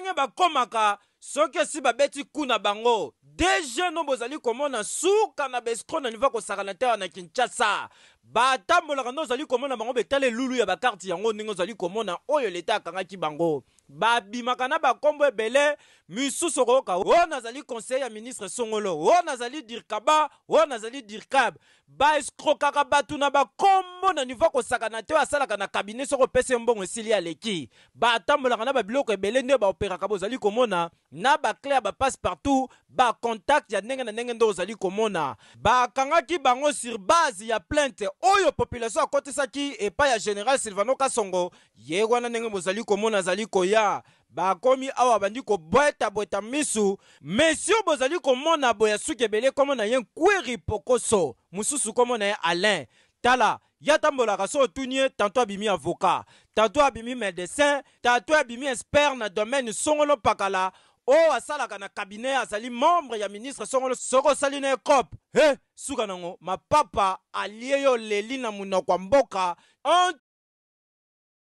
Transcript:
ndenge bakomaka soki esi babeti ku na bango deje no bozali komona suka na baescro na nivo ya kosakana te awa na kinshasa batambolaka nde ozali komona bango betala elulu ya bakarti yango ndenge ozali komona oyo leta akangaki bango makana ba kombo ebele misusu sokoka oyo oh, nazali conseil ya ministre songolo oyo oh, nazali dirkaba oyo oh, nazali dirkab ba tuna na kombo na nivo akosakana te oyo asalaka na leki. soki Ba mbongo kana aleki bloke na babiloko ebele ba opera zali komona na clair ba passe partout contact ya nenga na ndenge nde Ba komona ki bango sur base ya plainte oyo population e pa ya général silvano kasongo ye wana ndenge komona zali koya kolia bakomi awa bandi kobwetabweta misu me sio bozali komona boya suki ebele komo na ye nkweri pokoso mosusu komo na ye alain tala ye atambolaka so otuni ye tanto abimi avoka tanto abimi médecin tanto abimi expert na domaine songolo pakala oyo oh, asalaka na kabine azali membre ya ministre songolo soki osali na ye cop he eh, suka nango mapapa alie yo leli na monoko ya mboka